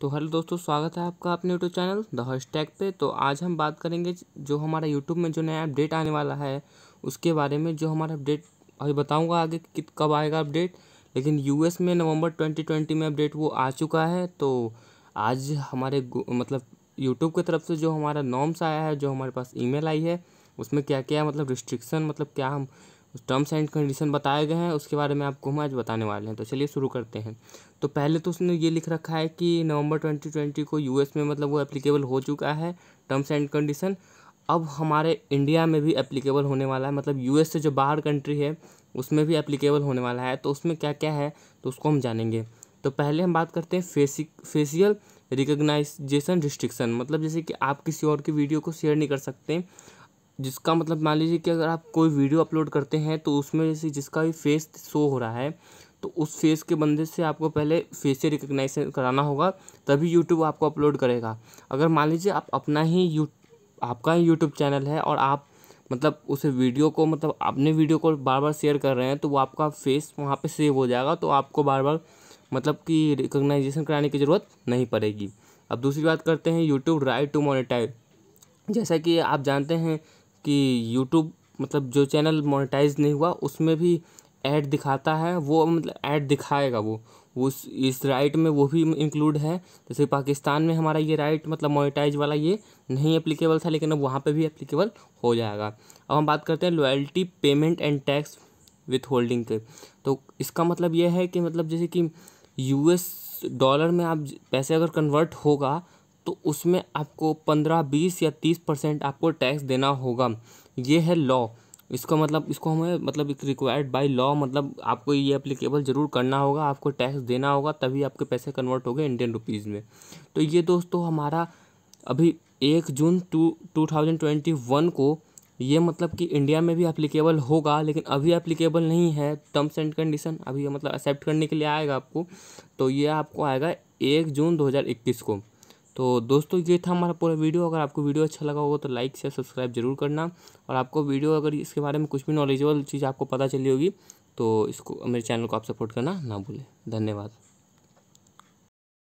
तो हेलो दोस्तों स्वागत है आपका अपने यूट्यूब चैनल द टैग पे तो आज हम बात करेंगे जो हमारा यूट्यूब में जो नया अपडेट आने वाला है उसके बारे में जो हमारा अपडेट अभी बताऊंगा आगे कि कब आएगा अपडेट लेकिन यूएस में नवंबर 2020 में अपडेट वो आ चुका है तो आज हमारे मतलब यूट्यूब की तरफ से जो हमारा नॉर्म्स आया है जो हमारे पास ई आई है उसमें क्या क्या मतलब रिस्ट्रिक्शन मतलब क्या हम टर्म्स एंड कंडीशन बताए गए हैं उसके बारे में आपको हम आज बताने वाले हैं तो चलिए शुरू करते हैं तो पहले तो उसने ये लिख रखा है कि नवंबर 2020 को यूएस में मतलब वो एप्लीकेबल हो चुका है टर्म्स एंड कंडीशन अब हमारे इंडिया में भी एप्लीकेबल होने वाला है मतलब यूएस से जो बाहर कंट्री है उसमें भी एप्लीकेबल होने वाला है तो उसमें क्या क्या है तो उसको हम जानेंगे तो पहले हम बात करते हैं फेसिक फेसियल रिकग्नाइजेशन रिस्ट्रिक्शन मतलब जैसे कि आप किसी और की वीडियो को शेयर नहीं कर सकते जिसका मतलब मान लीजिए कि अगर आप कोई वीडियो अपलोड करते हैं तो उसमें जैसे जिसका भी फेस शो हो रहा है तो उस फेस के बंदे से आपको पहले फेस से रिकोगनाइज कराना होगा तभी यूट्यूब आपको अपलोड करेगा अगर मान लीजिए आप अपना ही यू आपका ही यूट्यूब चैनल है और आप मतलब उसे वीडियो को मतलब अपने वीडियो को बार बार शेयर कर रहे हैं तो वो आपका फेस वहाँ पे सेव हो जाएगा तो आपको बार बार मतलब कि रिकोगनाइजेशन कराने की ज़रूरत नहीं पड़ेगी अब दूसरी बात करते हैं यूट्यूब राइट टू मोनेटाइज जैसा कि आप जानते हैं कि यूट्यूब मतलब जो चैनल मोनेटाइज नहीं हुआ उसमें भी ऐड दिखाता है वो मतलब ऐड दिखाएगा वो उस इस राइट में वो भी इंक्लूड है जैसे पाकिस्तान में हमारा ये राइट मतलब मोनेटाइज वाला ये नहीं एप्लीकेबल था लेकिन अब वहाँ पे भी एप्लीकेबल हो जाएगा अब हम बात करते हैं royalty payment and tax withholding के तो इसका मतलब यह है कि मतलब जैसे कि यूएस डॉलर में आप पैसे अगर कन्वर्ट होगा तो उसमें आपको पंद्रह बीस या तीस परसेंट आपको टैक्स देना होगा ये है लॉ इसका मतलब इसको हमें मतलब इट रिक्वायर्ड बाय लॉ मतलब आपको ये अप्लीकेबल ज़रूर करना होगा आपको टैक्स देना होगा तभी आपके पैसे कन्वर्ट हो गए इंडियन रुपीज़ में तो ये दोस्तों हमारा अभी एक जून two two thousand twenty one को ये मतलब कि इंडिया में भी अप्लीकेबल होगा लेकिन अभी अप्लीकेबल नहीं है टर्म्स एंड कंडीशन अभी मतलब एक्सेप्ट करने के लिए आएगा आपको तो ये आपको आएगा एक जून दो हज़ार इक्कीस को तो दोस्तों ये था हमारा पूरा वीडियो अगर आपको वीडियो अच्छा लगा होगा तो लाइक शेयर सब्सक्राइब जरूर करना और आपको वीडियो अगर इसके बारे में कुछ भी नॉलेजेबल चीज़ आपको पता चली होगी तो इसको मेरे चैनल को आप सपोर्ट करना ना भूलें धन्यवाद